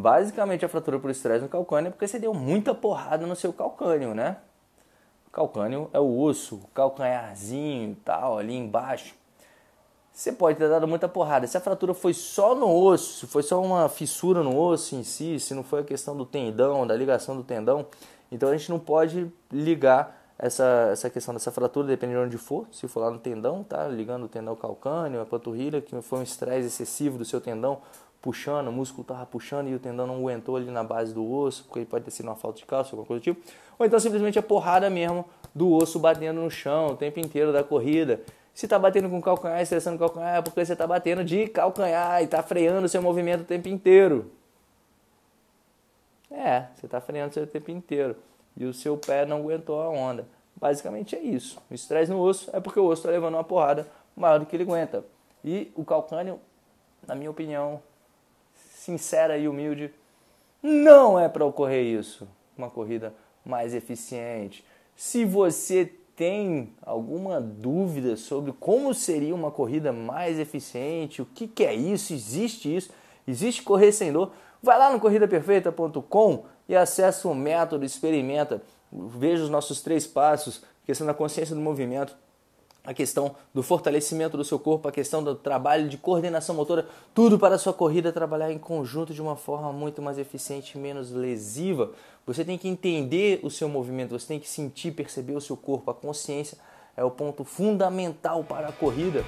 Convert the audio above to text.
Basicamente, a fratura por estresse no calcânio é porque você deu muita porrada no seu calcânio, né? O calcânio é o osso, o calcanharzinho e tal, ali embaixo. Você pode ter dado muita porrada. Se a fratura foi só no osso, se foi só uma fissura no osso em si, se não foi a questão do tendão, da ligação do tendão, então a gente não pode ligar essa, essa questão dessa fratura, depende de onde for, se for lá no tendão, tá? Ligando o tendão calcâneo, a panturrilha, que foi um estresse excessivo do seu tendão, puxando, o músculo estava puxando e o tendão não aguentou ali na base do osso, porque pode ter sido uma falta de cálcio, alguma coisa do tipo. Ou então simplesmente a porrada mesmo do osso batendo no chão o tempo inteiro da corrida. Se está batendo com calcanhar, estressando calcanhar, é porque você está batendo de calcanhar e está freando o seu movimento o tempo inteiro. É, você está freando o seu tempo inteiro e o seu pé não aguentou a onda. Basicamente é isso. O estresse no osso é porque o osso está levando uma porrada maior do que ele aguenta. E o calcânio, na minha opinião, sincera e humilde, não é para ocorrer isso. Uma corrida mais eficiente. Se você tem alguma dúvida sobre como seria uma corrida mais eficiente, o que, que é isso, existe isso, existe correr sem dor, vai lá no corridaperfeita.com e acessa o método, experimenta, veja os nossos três passos, questão da consciência do movimento, a questão do fortalecimento do seu corpo, a questão do trabalho de coordenação motora, tudo para a sua corrida trabalhar em conjunto de uma forma muito mais eficiente, menos lesiva. Você tem que entender o seu movimento, você tem que sentir, perceber o seu corpo, a consciência é o ponto fundamental para a corrida.